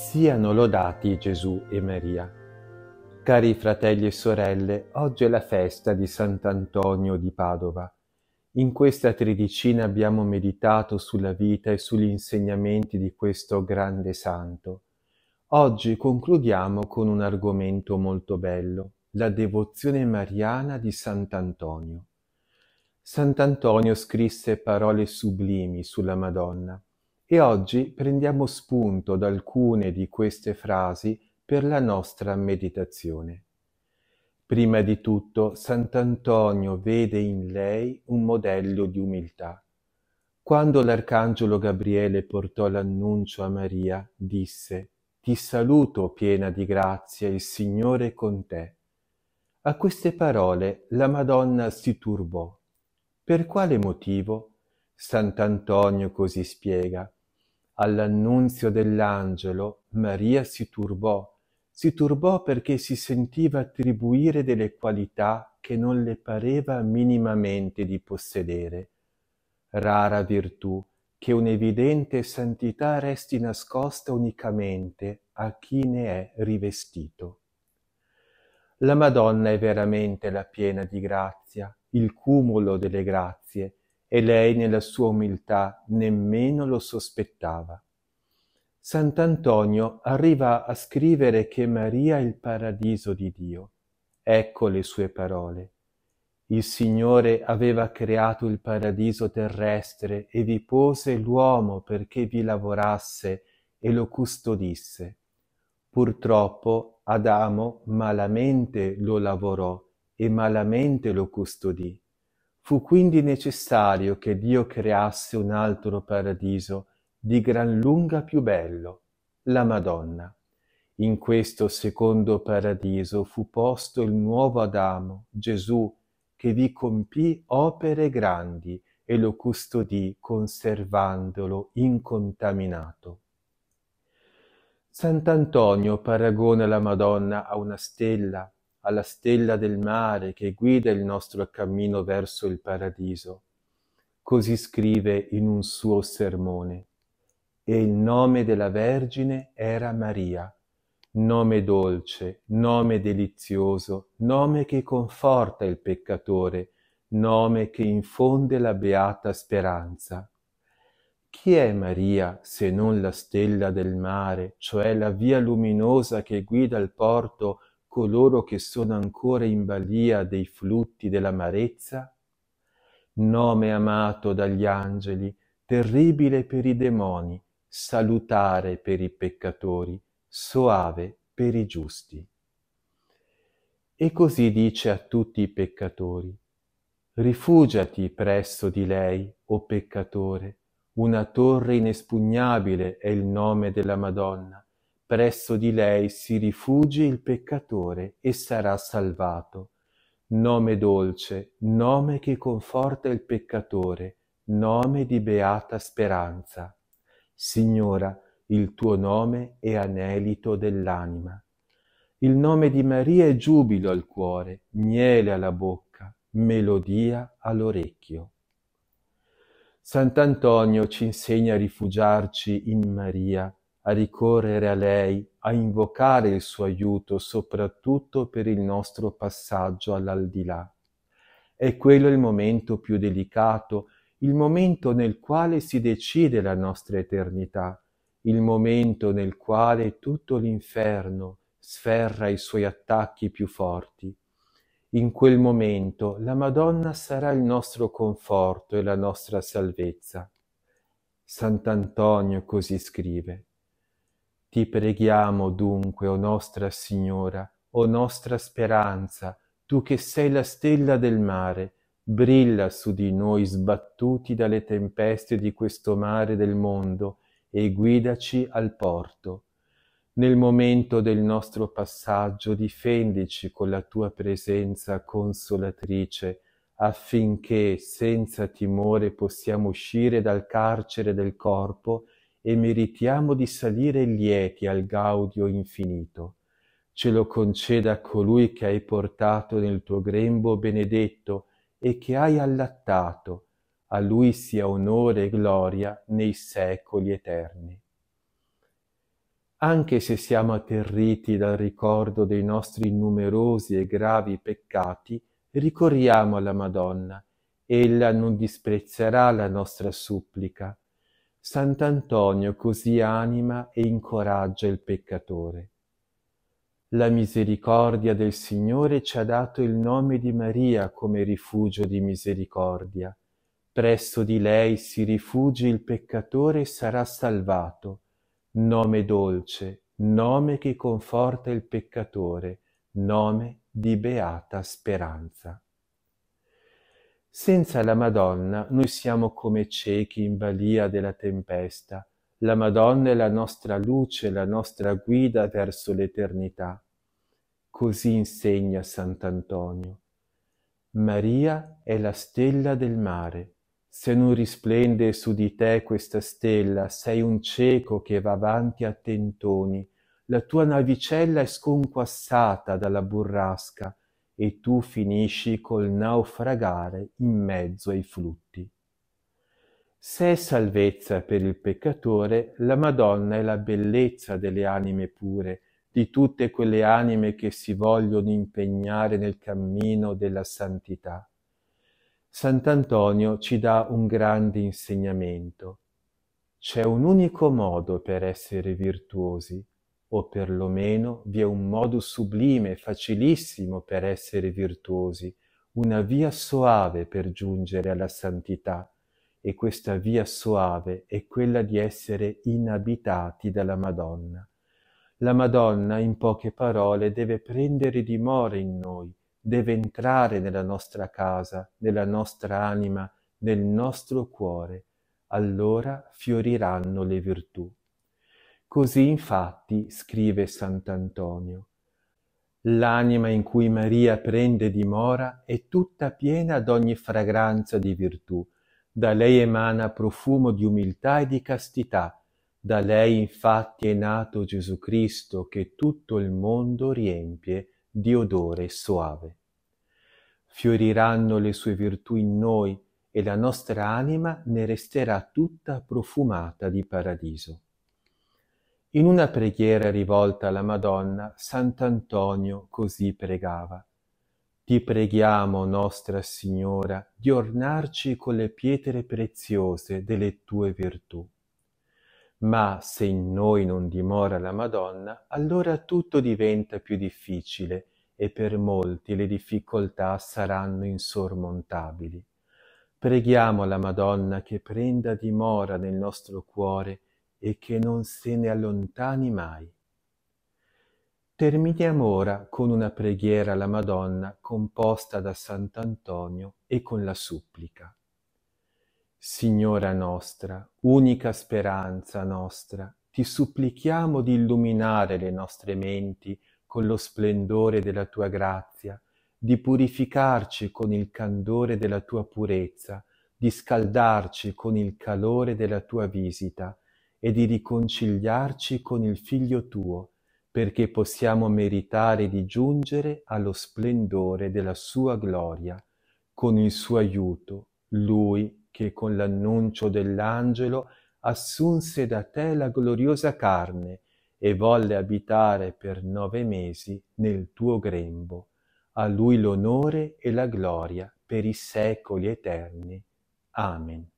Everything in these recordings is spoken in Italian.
Siano lodati Gesù e Maria. Cari fratelli e sorelle, oggi è la festa di Sant'Antonio di Padova. In questa tredicina abbiamo meditato sulla vita e sugli insegnamenti di questo grande santo. Oggi concludiamo con un argomento molto bello, la devozione mariana di Sant'Antonio. Sant'Antonio scrisse parole sublimi sulla Madonna e oggi prendiamo spunto da alcune di queste frasi per la nostra meditazione. Prima di tutto, Sant'Antonio vede in lei un modello di umiltà. Quando l'arcangelo Gabriele portò l'annuncio a Maria, disse Ti saluto piena di grazia, il Signore è con te. A queste parole la Madonna si turbò. Per quale motivo? Sant'Antonio così spiega. All'annunzio dell'angelo Maria si turbò, si turbò perché si sentiva attribuire delle qualità che non le pareva minimamente di possedere. Rara virtù che un'evidente santità resti nascosta unicamente a chi ne è rivestito. La Madonna è veramente la piena di grazia, il cumulo delle grazie, e lei nella sua umiltà nemmeno lo sospettava. Sant'Antonio arriva a scrivere che Maria è il paradiso di Dio. Ecco le sue parole. Il Signore aveva creato il paradiso terrestre e vi pose l'uomo perché vi lavorasse e lo custodisse. Purtroppo Adamo malamente lo lavorò e malamente lo custodì. Fu quindi necessario che Dio creasse un altro paradiso di gran lunga più bello, la Madonna. In questo secondo paradiso fu posto il nuovo Adamo, Gesù, che vi compì opere grandi e lo custodì conservandolo incontaminato. Sant'Antonio paragona la Madonna a una stella alla stella del mare che guida il nostro cammino verso il paradiso. Così scrive in un suo sermone. E il nome della Vergine era Maria, nome dolce, nome delizioso, nome che conforta il peccatore, nome che infonde la beata speranza. Chi è Maria se non la stella del mare, cioè la via luminosa che guida il porto coloro che sono ancora in balia dei flutti dell'amarezza? Nome amato dagli angeli, terribile per i demoni, salutare per i peccatori, soave per i giusti. E così dice a tutti i peccatori, rifugiati presso di lei, o peccatore, una torre inespugnabile è il nome della Madonna, presso di lei si rifugi il peccatore e sarà salvato. Nome dolce, nome che conforta il peccatore, nome di beata speranza. Signora, il tuo nome è anelito dell'anima. Il nome di Maria è giubilo al cuore, miele alla bocca, melodia all'orecchio. Sant'Antonio ci insegna a rifugiarci in Maria ricorrere a lei, a invocare il suo aiuto, soprattutto per il nostro passaggio all'aldilà. È quello il momento più delicato, il momento nel quale si decide la nostra eternità, il momento nel quale tutto l'inferno sferra i suoi attacchi più forti. In quel momento la Madonna sarà il nostro conforto e la nostra salvezza. Sant'Antonio così scrive. Ti preghiamo dunque, o nostra Signora, o nostra speranza, tu che sei la stella del mare, brilla su di noi sbattuti dalle tempeste di questo mare del mondo e guidaci al porto. Nel momento del nostro passaggio difendici con la tua presenza consolatrice, affinché senza timore possiamo uscire dal carcere del corpo e meritiamo di salire lieti al gaudio infinito. Ce lo conceda colui che hai portato nel tuo grembo benedetto e che hai allattato. A lui sia onore e gloria nei secoli eterni. Anche se siamo atterriti dal ricordo dei nostri numerosi e gravi peccati, ricorriamo alla Madonna. Ella non disprezzerà la nostra supplica Sant'Antonio così anima e incoraggia il peccatore. La misericordia del Signore ci ha dato il nome di Maria come rifugio di misericordia. Presso di lei si rifugi il peccatore e sarà salvato. Nome dolce, nome che conforta il peccatore, nome di beata speranza. Senza la Madonna noi siamo come ciechi in balia della tempesta. La Madonna è la nostra luce, la nostra guida verso l'eternità. Così insegna Sant'Antonio. Maria è la stella del mare. Se non risplende su di te questa stella, sei un cieco che va avanti a tentoni. La tua navicella è sconquassata dalla burrasca e tu finisci col naufragare in mezzo ai flutti. Se è salvezza per il peccatore, la Madonna è la bellezza delle anime pure, di tutte quelle anime che si vogliono impegnare nel cammino della santità. Sant'Antonio ci dà un grande insegnamento. C'è un unico modo per essere virtuosi, o perlomeno vi è un modo sublime, facilissimo per essere virtuosi, una via soave per giungere alla santità, e questa via soave è quella di essere inabitati dalla Madonna. La Madonna, in poche parole, deve prendere dimora in noi, deve entrare nella nostra casa, nella nostra anima, nel nostro cuore. Allora fioriranno le virtù. Così infatti, scrive sant'Antonio, l'anima in cui Maria prende dimora è tutta piena d'ogni fragranza di virtù, da lei emana profumo di umiltà e di castità, da lei infatti è nato Gesù Cristo che tutto il mondo riempie di odore soave. Fioriranno le sue virtù in noi e la nostra anima ne resterà tutta profumata di paradiso. In una preghiera rivolta alla Madonna, sant'Antonio così pregava: Ti preghiamo, Nostra Signora, di ornarci con le pietre preziose delle tue virtù. Ma se in noi non dimora la Madonna, allora tutto diventa più difficile e per molti le difficoltà saranno insormontabili. Preghiamo la Madonna che prenda dimora nel nostro cuore e che non se ne allontani mai. Terminiamo ora con una preghiera alla Madonna composta da Sant'Antonio e con la supplica. Signora nostra, unica speranza nostra, ti supplichiamo di illuminare le nostre menti con lo splendore della tua grazia, di purificarci con il candore della tua purezza, di scaldarci con il calore della tua visita e di riconciliarci con il Figlio tuo, perché possiamo meritare di giungere allo splendore della sua gloria, con il suo aiuto, lui che con l'annuncio dell'angelo assunse da te la gloriosa carne e volle abitare per nove mesi nel tuo grembo. A lui l'onore e la gloria per i secoli eterni. Amen.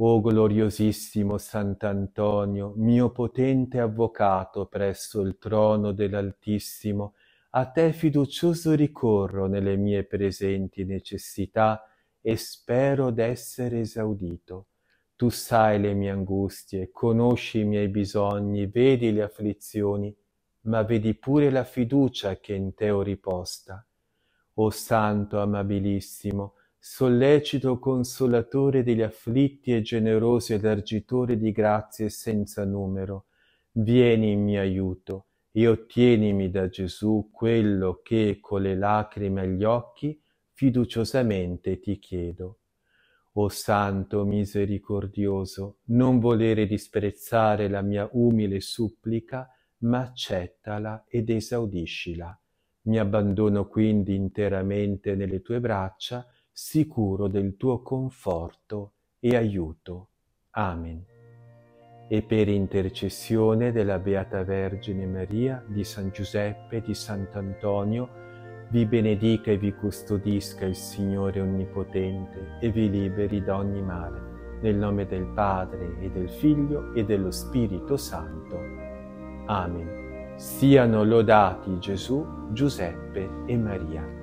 O gloriosissimo sant'Antonio, mio potente avvocato presso il trono dell'Altissimo, a te fiducioso ricorro nelle mie presenti necessità e spero d'essere esaudito. Tu sai le mie angustie, conosci i miei bisogni, vedi le afflizioni, ma vedi pure la fiducia che in te ho riposta. O Santo amabilissimo, sollecito consolatore degli afflitti e generoso elargitore di grazie senza numero, vieni in mio aiuto e ottienimi da Gesù quello che con le lacrime agli occhi fiduciosamente ti chiedo. O Santo misericordioso, non volere disprezzare la mia umile supplica, ma accettala ed esaudiscila. Mi abbandono quindi interamente nelle tue braccia, sicuro del tuo conforto e aiuto. Amen. E per intercessione della Beata Vergine Maria, di San Giuseppe, e di Sant'Antonio, vi benedica e vi custodisca il Signore Onnipotente e vi liberi da ogni male. Nel nome del Padre e del Figlio e dello Spirito Santo. Amen. Siano lodati Gesù, Giuseppe e Maria.